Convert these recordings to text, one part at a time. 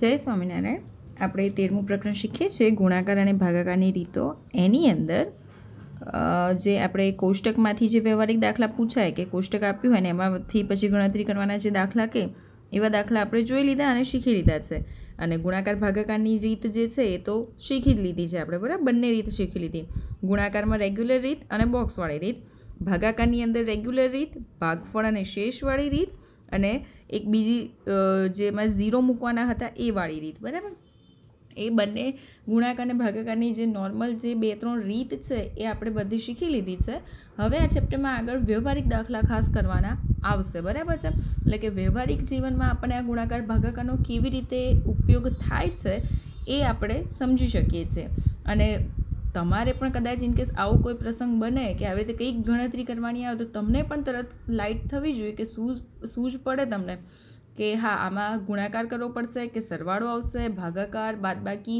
જય સ્વામિનારાયણ આપણે તેરમું પ્રકરણ શીખીએ છીએ ગુણાકાર અને ભાગાકારની રીતો એની અંદર જે આપણે કોષ્ટકમાંથી જે વ્યવહારિક દાખલા પૂછાય કે કોષ્ટક આપ્યું હોય ને એમાંથી પછી ગણતરી કરવાના જે દાખલા કે એવા દાખલા આપણે જોઈ લીધા અને શીખી લીધા છે અને ગુણાકાર ભાગાકારની રીત જે છે એ તો શીખી જ લીધી છે આપણે બરાબર બંને રીત શીખી લીધી ગુણાકારમાં રેગ્યુલર રીત અને બોક્સવાળી રીત ભાગાકારની અંદર રેગ્યુલર રીત ભાગફળ અને શેષવાળી રીત અને એક બીજી જેમાં ઝીરો મૂકવાના હતા એ વાળી રીત બરાબર એ બંને ગુણાકાર અને ભાગાકારની જે નોર્મલ જે બે ત્રણ રીત છે એ આપણે બધી શીખી લીધી છે હવે આ ચેપ્ટરમાં આગળ વ્યવહારિક દાખલા ખાસ કરવાના આવશે બરાબર છે એટલે કે વ્યવહારિક જીવનમાં આપણે આ ગુણાકાર ભાગાકારનો કેવી રીતે ઉપયોગ થાય છે એ આપણે સમજી શકીએ છીએ અને તમારે પણ કદાચ ઇનકેસ આવો કોઈ પ્રસંગ બને કે આવી રીતે કંઈક ગણતરી કરવાની આવે તો તમને પણ તરત લાઇટ થવી જોઈએ કે શું સૂઝ પડે તમને કે હા આમાં ગુણાકાર કરવો પડશે કે સરવાળો આવશે ભાગાકાર બાદબાકી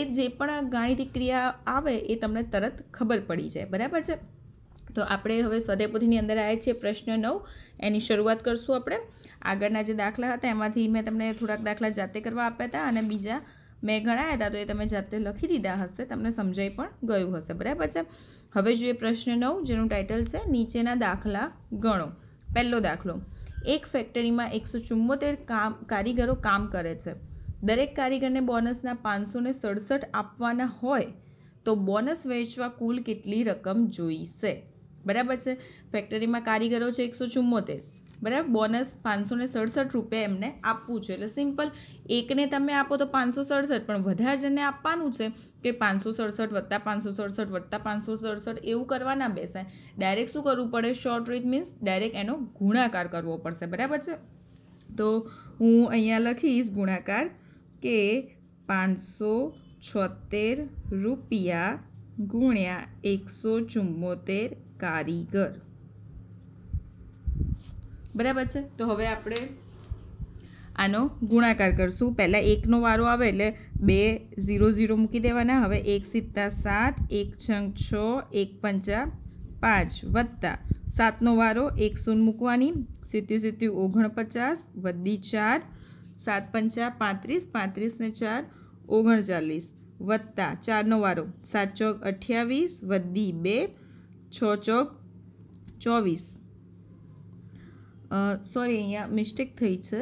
એ જે પણ ગાણિતિક ક્રિયા આવે એ તમને તરત ખબર પડી જાય બરાબર છે તો આપણે હવે સ્વદેપોથીની અંદર આવ્યા છીએ પ્રશ્ન નવ એની શરૂઆત કરશું આપણે આગળના જે દાખલા હતા એમાંથી મેં તમને થોડાક દાખલા જાતે કરવા આપ્યા હતા અને બીજા મેં ગણાયા હતા તો એ તમે જાતે લખી દીધા હશે તમને સમજાઈ પણ ગયું હશે બરાબર છે હવે જોઈએ પ્રશ્ન નવ જેનું ટાઇટલ છે નીચેના દાખલા ગણો પહેલો દાખલો એક ફેક્ટરીમાં એકસો ચુમ્મોતેર કામ કારીગરો કામ કરે છે દરેક કારીગરને બોનસના પાંચસો ને સડસઠ આપવાના હોય તો બોનસ વેચવા કુલ કેટલી રકમ જોઈશે બરાબર છે ફેક્ટરીમાં કારીગરો છે એકસો ચુમ્મોતેર બરાબર બોનસ પાંચસો ને સડસઠ રૂપિયા એમને આપવું છે એટલે સિમ્પલ એકને તમે આપો તો પાંચસો સડસઠ પણ વધારે જેને આપવાનું છે કે પાંચસો સડસઠ વત્તા પાંચસો સડસઠ વત્તા પાંચસો સડસઠ એવું કરવાના બેસાય ડાયરેક્ટ શું કરવું પડે શોર્ટ રીત મીન્સ ડાયરેક્ટ એનો ગુણાકાર કરવો પડશે બરાબર છે તો હું અહીંયા લખીશ ગુણાકાર કે પાંચસો છોતેર રૂપિયા ગુણ્યા એકસો ચુમ્મોતેર કારીગર બરાબર છે તો હવે આપણે આનો ગુણાકાર કરશું પહેલાં એકનો વારો આવે એટલે બે ઝીરો ઝીરો મૂકી દેવાના હવે એક સિત્તા સાત એક છંગ છ એક પંચા પાંચ વત્તા સાતનો વારો એક સૂન મૂકવાની સિત્યું સિત્યું ઓગણપચાસ વધી ચાર સાત પંચા પાંત્રીસ પાંત્રીસને ચાર ઓગણચાલીસ વત્તા ચારનો વારો સાત ચોક અઠ્યાવીસ વધી બે છ ચોક ચોવીસ સોરી અહીંયા મિસ્ટેક થઈ છે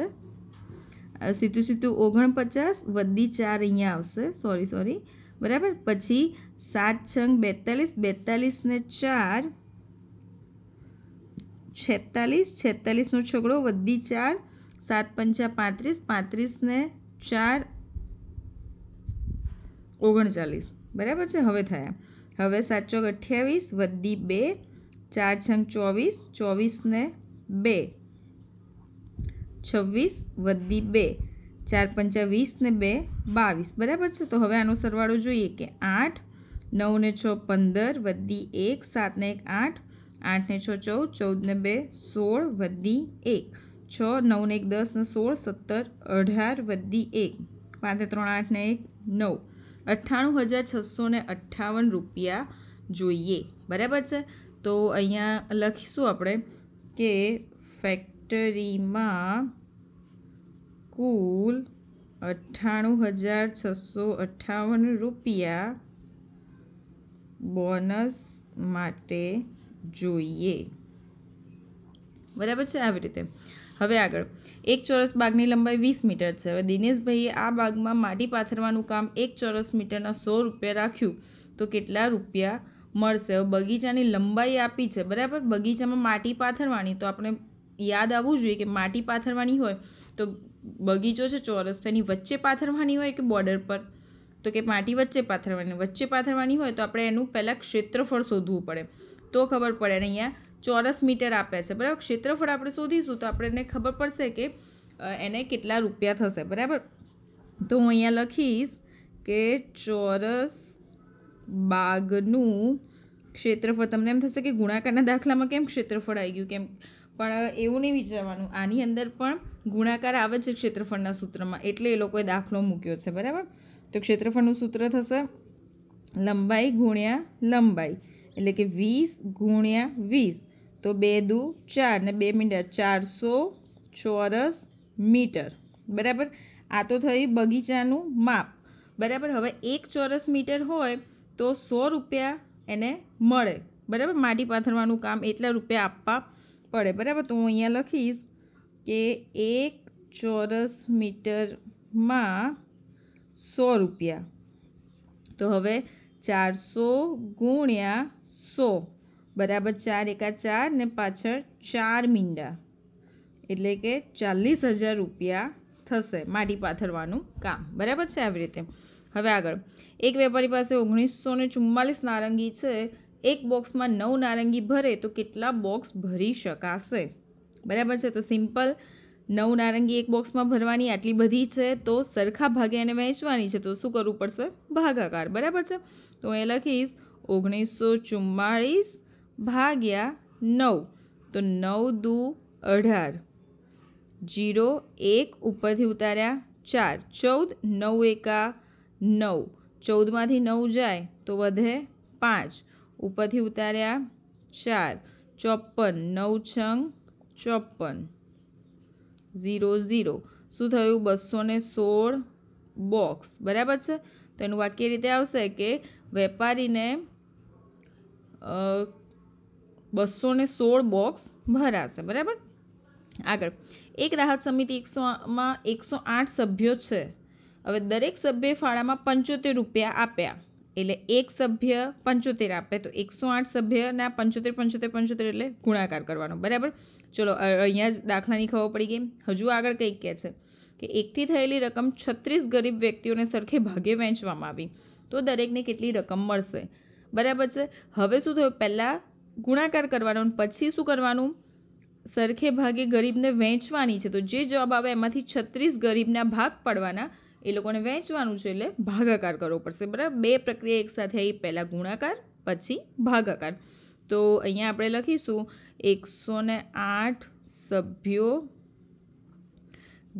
સીધું સીધું ઓગણપચાસ વધી ચાર અહીંયા આવશે સોરી સોરી બરાબર પછી સાત છંગ બેતાલીસ બેતાલીસને ચાર છેતાલીસ છેતાલીસનો છગડો વધી ચાર સાત પંચા પાંત્રીસ પાંત્રીસને ચાર ઓગણચાલીસ બરાબર છે હવે થયા હવે સાત અઠ્યાવીસ વધી બે ચાર છંગ ચોવીસ ચોવીસને બે છવ્વીસ વદ્દી બે ચાર પંચા વીસ ને બે બાવીસ બરાબર છે તો હવે આનો સરવાળો જોઈએ કે આઠ નવ ને છ પંદર વદ્દી એક સાત ને એક આઠ આઠ ને છ ચૌદ ચૌદ ને બે સોળ વદ્દી એક છ નવ ને એક દસ ને સોળ સત્તર અઢાર વદ્દી એક પાંચ ત્રણ આઠ ને એક નવ અઠ્ઠાણું હજાર છસો ને અઠ્ઠાવન રૂપિયા જોઈએ બરાબર છે તો અહીંયા લખીશું આપણે કે ફેક્ટરીમાં કુલ અઠ્ઠાણું હજાર છસો અઠ્ઠાવન રૂપિયા બોનસ માટે જોઈએ બરાબર છે આવી રીતે હવે આગળ એક ચોરસ બાગની લંબાઈ વીસ મીટર છે હવે દિનેશભાઈએ આ બાગમાં માટી પાથરવાનું કામ એક ચોરસ મીટરના સો રૂપિયા રાખ્યું તો કેટલા રૂપિયા મળશે હવે બગીચાની લંબાઈ આપી છે બરાબર બગીચામાં માટી પાથરવાની તો આપણે યાદ આવવું જોઈએ કે માટી પાથરવાની હોય તો બગીચો છે ચોરસ તો એની વચ્ચે પાથરવાની હોય કે બોર્ડર પર તો કે માટી વચ્ચે પાથરવાની વચ્ચે પાથરવાની હોય તો આપણે એનું પહેલાં ક્ષેત્રફળ શોધવું પડે તો ખબર પડે અને અહીંયા ચોરસ મીટર આપે છે બરાબર ક્ષેત્રફળ આપણે શોધીશું તો આપણને ખબર પડશે કે એને કેટલા રૂપિયા થશે બરાબર તો હું અહીંયા લખીશ કે ચોરસ બાગનું ક્ષેત્રફળ તમને એમ થશે કે ગુણાકારના દાખલામાં કેમ ક્ષેત્રફળ આવી ગયું કેમ પણ એવું નહીં વિચારવાનું આની અંદર પણ ગુણાકાર આવે છે ક્ષેત્રફળના સૂત્રમાં એટલે એ લોકોએ દાખલો મૂક્યો છે બરાબર તો ક્ષેત્રફળનું સૂત્ર થશે લંબાઈ ગુણ્યા લંબાઈ એટલે કે વીસ ગુણ્યા વીસ તો બે દુ ચાર ને બે મીટર ચારસો ચોરસ મીટર બરાબર આ તો થયું બગીચાનું માપ બરાબર હવે એક ચોરસ મીટર હોય તો સો રૂપિયા એને મળે બરાબર માટી પાથરવાનું કામ એટલા રૂપિયા આપવા પડે બરાબર તો હું અહીંયા લખીશ કે એક ચોરસ મીટરમાં સો રૂપિયા તો હવે ચારસો ગુણ્યા સો બરાબર ચાર એકા ચાર ને પાછળ ચાર મીંડા એટલે કે ચાલીસ હજાર રૂપિયા થશે માટી પાથરવાનું કામ બરાબર છે આવી રીતે હવે આગળ એક વેપારી પાસે ઓગણીસો ને ચુમ્માલીસ નારંગી છે એક બોક્સમાં નવ નારંગી ભરે તો કેટલા બોક્સ ભરી શકાશે બરાબર છે તો સિમ્પલ નવ નારંગી એક બોક્સમાં ભરવાની આટલી બધી છે તો સરખા ભાગે એને વહેંચવાની છે તો શું કરવું પડશે ભાગાકાર બરાબર છે તો હું એ લખીશ ઓગણીસો ચુમ્માળીસ ભાગ્યા નવ તો નવ દુ અઢાર જીરો એક ઉપરથી ઉતાર્યા ચાર ચૌદ નવ એકા નવ ચૌદમાંથી નવ જાય તો વધે પાંચ ઉપરથી ઉતાર્યા ચાર ચોપન નવ છંગ ચોપન ઝીરો ઝીરો શું થયું બસો ને સોળ બોક્સ બરાબર છે તો એનું વાક્ય રીતે આવશે કે વેપારીને બસો ને સોળ બોક્સ ભરાશે બરાબર આગળ એક રાહત સમિતિ એકસોમાં એકસો આઠ સભ્યો છે હવે દરેક સભ્યે ફાળામાં પંચોતેર રૂપિયા આપ્યા એટલે એક સભ્ય પંચોતેર આપે તો એકસો આઠ સભ્યના પંચોતેર પંચોતેર પંચોતેર એટલે ગુણાકાર કરવાનો બરાબર ચલો અહીંયા જ દાખલાની ખબર પડી ગઈ હજુ આગળ કંઈક કહે છે કે એકઠી થયેલી રકમ છત્રીસ ગરીબ વ્યક્તિઓને સરખે ભાગે વહેંચવામાં આવી તો દરેકને કેટલી રકમ મળશે બરાબર છે હવે શું થયું પહેલાં ગુણાકાર કરવાનો પછી શું કરવાનું સરખે ભાગે ગરીબને વહેંચવાની છે તો જે જવાબ આવે એમાંથી છત્રીસ ગરીબના ભાગ પડવાના એ લોકોને વહેંચવાનું છે એટલે ભાગાકાર કરવો પડશે બરાબર બે પ્રક્રિયા એકસાથે આવી પહેલાં ગુણાકાર પછી ભાગાકાર તો અહીંયા આપણે લખીશું એકસો ને આઠ સભ્યો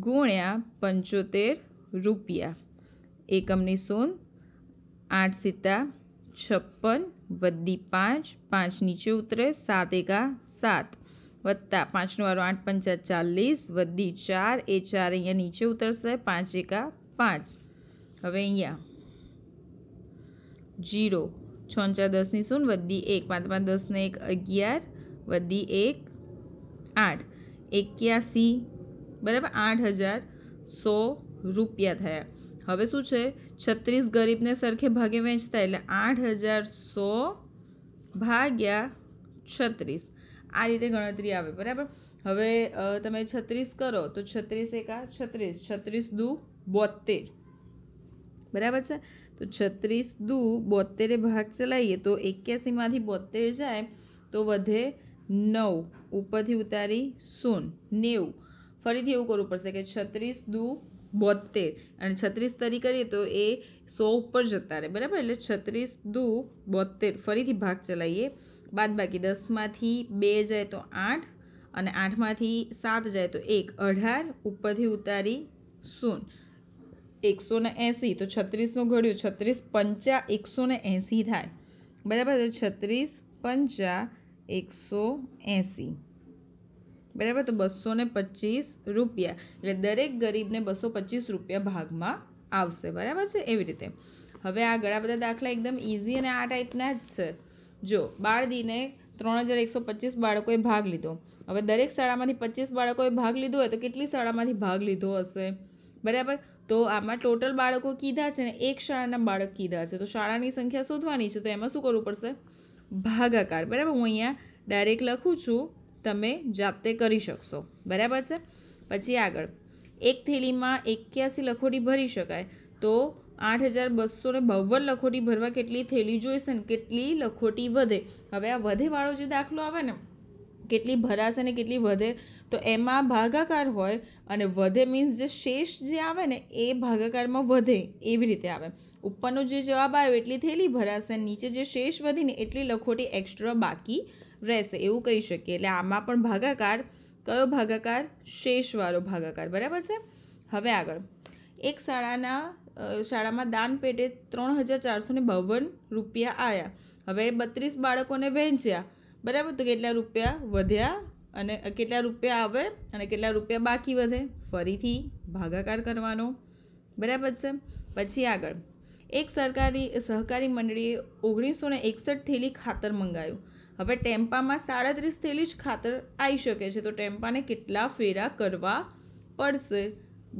ગુણ્યા પંચોતેર રૂપિયા એકમની સોન આઠ સીતા છપ્પન વદ્દી પાંચ પાંચ નીચે ઉતરે સાત એકા સાત વત્તા પાંચનો વારો આઠ પંચા ચાલીસ વદ્દી ચાર એ ચાર અહીંયા નીચે ઉતરશે પાંચ એકા પાંચ હવે અહીંયા જીરો છ ચાર દસની શૂન્ય વધી એક પાંચ પાંચ દસને એક અગિયાર વધી એક આઠ એક્યાસી બરાબર આઠ હજાર સો રૂપિયા થયા હવે શું છે છત્રીસ ગરીબને સરખે ભાગે વેચતા એટલે આઠ હજાર સો ભાગ્યા છત્રીસ આ રીતે ગણતરી આવે બરાબર હવે તમે છત્રીસ કરો તો છત્રીસ એકા છત્રીસ છત્રીસ દુ બોતેર બરાબર છે તો છત્રીસ દુ બોતેરે ભાગ ચલાવીએ તો એક્યાસીમાંથી બોતેર જાય તો વધે નવ ઉપરથી ઉતારી શૂન્ય નેવું ફરીથી એવું કરવું પડશે કે છત્રીસ દુ બોતેર અને છત્રીસ તરી કરીએ તો એ સો ઉપર જતા રહે બરાબર એટલે છત્રીસ દુ બોતેર ફરીથી ભાગ ચલાવીએ બાદ બાકી દસમાંથી બે જાય તો આઠ અને આઠમાંથી સાત જાય તો એક અઢાર ઉપરથી ઉતારી શૂન્ય એકસો ને એંસી તો છત્રીસનું ઘડ્યું છત્રીસ પંચા એકસો ને એંસી થાય બરાબર છત્રીસ પંચા એકસો એંસી બરાબર તો બસો ને પચીસ રૂપિયા એટલે દરેક ગરીબને બસો પચીસ રૂપિયા ભાગમાં આવશે બરાબર છે એવી રીતે હવે આ ઘણા બધા દાખલા એકદમ ઇઝી અને આ ટાઈપના જ છે જો બાળ દીને ત્રણ હજાર એકસો પચીસ બાળકોએ ભાગ લીધો હવે દરેક શાળામાંથી પચીસ બાળકોએ ભાગ લીધો હોય તો કેટલી શાળામાંથી ભાગ લીધો હશે બરાબર તો આમાં ટોટલ બાળકો કીધા છે ને એક શાળાના બાળક કીધા છે તો શાળાની સંખ્યા શોધવાની છે તો એમાં શું કરવું પડશે ભાગાકાર બરાબર હું અહીંયા ડાયરેક્ટ લખું છું તમે જાતે કરી શકશો બરાબર છે પછી આગળ એક થેલીમાં એક્યાસી લખોટી ભરી શકાય તો આઠ હજાર બસો ને બાવન લખોટી ભરવા કેટલી થેલી જોઈશે ને કેટલી લખોટી વધે હવે આ વધેવાળો જે દાખલો આવે ને કેટલી ભરાશે અને કેટલી વધે તો એમાં ભાગાકાર હોય અને વધે મીન્સ જે શેષ જે આવે ને એ ભાગાકારમાં વધે એવી રીતે આવે ઉપરનો જે જવાબ આવ્યો એટલી થેલી ભરાશે નીચે જે શેષ વધીને એટલી લખોટી એક્સ્ટ્રા બાકી રહેશે એવું કહી શકીએ એટલે આમાં પણ ભાગાકાર કયો ભાગાકાર શેષવાળો ભાગાકાર બરાબર છે હવે આગળ એક શાળાના શાળામાં દાન પેટે ત્રણ હજાર ચારસો ને બાવન રૂપિયા આવ્યા હવે બત્રીસ બાળકોને વહેંચ્યા બરાબર તો કેટલા રૂપિયા વધ્યા અને કેટલા રૂપિયા આવે અને કેટલા રૂપિયા બાકી વધે ફરીથી ભાગાકાર કરવાનો બરાબર છે પછી આગળ એક સરકારી સહકારી મંડળીએ ઓગણીસોને એકસઠ થેલી ખાતર મંગાવ્યું હવે ટેમ્પામાં સાડત્રીસ થેલી જ ખાતર આવી શકે છે તો ટેમ્પાને કેટલા ફેરા કરવા પડશે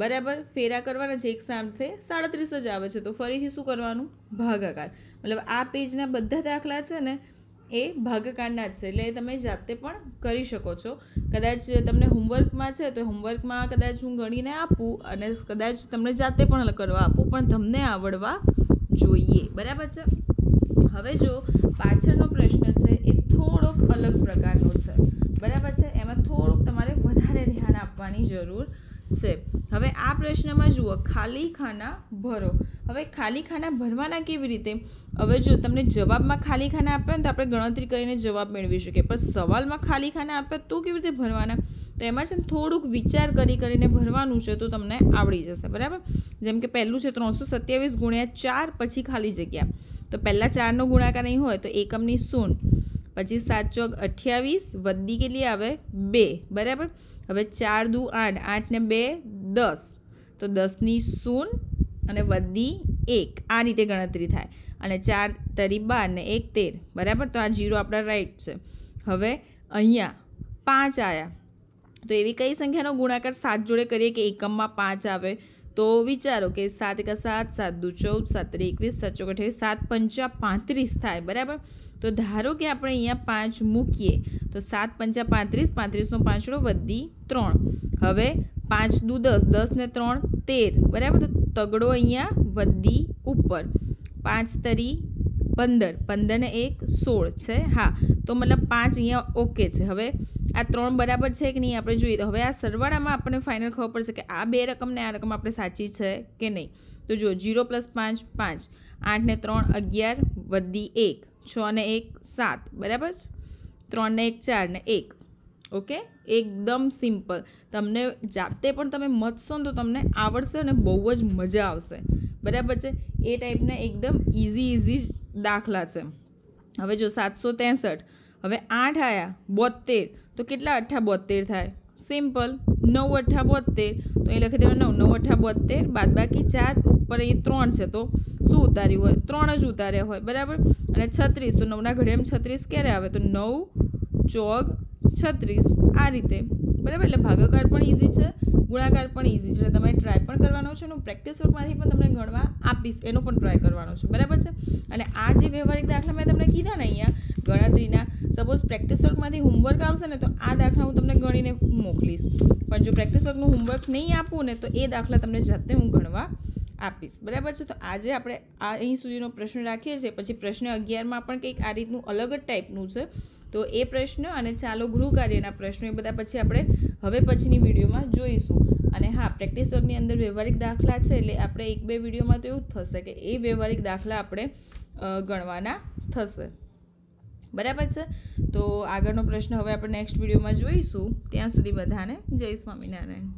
બરાબર ફેરા કરવાના જે એક સાથે સાડત્રીસ જ આવે છે તો ફરીથી શું કરવાનું ભાગાકાર મતલબ આ પેજના બધા દાખલા છે ને એ ભાગકાંડના જ છે એટલે તમે જાતે પણ કરી શકો છો કદાચ તમને હોમવર્કમાં છે તો હોમવર્કમાં કદાચ હું ગણીને આપું અને કદાચ તમને જાતે પણ કરવા આપું પણ તમને આવડવા જોઈએ બરાબર છે હવે જો પાછળનો પ્રશ્ન છે એ થોડોક અલગ પ્રકારનો છે બરાબર છે એમાં થોડુંક તમારે વધારે ધ્યાન આપવાની જરૂર છે હવે આ પ્રશ્નમાં જુઓ ખાલી ખાના ભરો હવે ખાલી ખાના ભરવાના કેવી રીતે હવે જો તમને જવાબમાં ખાલી ખાના આપ્યા ને તો આપણે ગણતરી કરીને જવાબ મેળવી શકીએ પણ સવાલમાં ખાલી ખાના આપ્યા તો કેવી રીતે ભરવાના તો એમાં છે ને થોડુંક વિચાર કરી કરીને ભરવાનું છે તો તમને આવડી જશે બરાબર જેમ કે પહેલું છે ત્રણસો સત્યાવીસ ગુણ્યા ચાર પછી ખાલી જગ્યા તો પહેલાં ચારનો ગુણાકાર નહીં હોય તો એકમની સૂન પછી સાત ચોક અઠ્યાવીસ વદ્દી કેટલી આવે બે બરાબર હવે ચાર દુ આઠ આઠ ને બે દસ તો દસની સૂન અને વધી એક આ રીતે ગણતરી થાય અને ચાર તરી બાર ને એક તેર બરાબર તો આ જીરો આપણા રાઈટ છે હવે અહીંયા પાંચ આવ્યા તો એવી કઈ સંખ્યાનો ગુણાકાર સાત જોડે કરીએ કે એકમમાં પાંચ આવે તો વિચારો કે સાત એકા સાત સાત દુ ચૌદ સાત ત્રી એકવીસ સાત ચોક અઠ્યાવીસ સાત પંચા પાંત્રીસ થાય બરાબર તો ધારો કે આપણે અહીંયા પાંચ મૂકીએ તો સાત પંચા પાંત્રીસ પાંત્રીસનો પાંચડો વધી ત્રણ હવે પાંચ દુ દસ દસ ને ત્રણ તેર બરાબર તો તગડો અહીંયા વદ્દી ઉપર પાંચ તરી પંદર પંદર ને એક સોળ છે હા તો મતલબ પાંચ અહીંયા ઓકે છે હવે આ ત્રણ બરાબર છે કે નહીં આપણે જોઈએ તો હવે આ સરવાળામાં આપણને ફાઇનલ ખબર પડશે કે આ બે રકમને આ રકમ આપણે સાચી છે કે નહીં તો જુઓ જીરો પ્લસ પાંચ પાંચ આઠ ને ત્રણ અગિયાર વધી એક છ ને એક સાત બરાબર ત્રણ ને એક ચાર ને એક ઓકે એકદમ સિમ્પલ તમને જાતે પણ તમે મતશો ને તો તમને આવડશે અને બહુ જ મજા આવશે બરાબર છે એ ટાઈપના એકદમ ઇઝી ઇઝી દાખલા છે હવે જો સાતસો ત્રેસઠ હવે આઠ આયા બોતેર તો કેટલા અઠ્ઠા બોતેર થાય સિમ્પલ નવ અઠ્ઠા બોતેર તો અહીં લખી દેવાનું નવ નવ અઠ્ઠા બોતેર બાદ બાકી ચાર ઉપર અહીં ત્રણ છે તો શું ઉતાર્યું હોય ત્રણ જ ઉતાર્યા હોય બરાબર અને છત્રીસ તો નવના ઘડિયામાં છત્રીસ ક્યારે આવે તો નવ ચોગ છત્રીસ આ રીતે બરાબર એટલે ભાગાકાર પણ ઇઝી છે ગુણાકાર પણ ઇઝી છે એટલે તમે ટ્રાય પણ કરવાનો છે અને પ્રેક્ટિસ વર્કમાંથી પણ તમને ગણવા આપીશ એનો પણ ટ્રાય કરવાનો છે બરાબર છે અને આ જે વ્યવહારિક દાખલા મેં તમને કીધા ને અહીંયા ગણતરીના સપોઝ પ્રેક્ટિસ વર્કમાંથી હોમવર્ક આવશે ને તો આ દાખલા હું તમને ગણીને મોકલીશ પણ જો પ્રેક્ટિસ વર્કનું હોમવર્ક નહીં આપું ને તો એ દાખલા તમને જાતે હું ગણવા આપીશ બરાબર છે તો આજે આપણે આ અહીં સુધીનો પ્રશ્ન રાખીએ છીએ પછી પ્રશ્ન અગિયારમાં પણ કંઈક આ રીતનું અલગ જ ટાઈપનું છે તો એ પ્રશ્ન અને ચાલો ગૃહ કાર્યના પ્રશ્નો એ બધા પછી આપણે હવે પછીની વિડીયોમાં જોઈશું અને હા પ્રેક્ટિસ વર્ગની અંદર વ્યવહારિક દાખલા છે એટલે આપણે એક બે વિડીયોમાં તો એવું થશે કે એ વ્યવહારિક દાખલા આપણે ગણવાના થશે બરાબર છે તો આગળનો પ્રશ્ન હવે આપણે નેક્સ્ટ વિડીયોમાં જોઈશું ત્યાં સુધી બધાને જય સ્વામિનારાયણ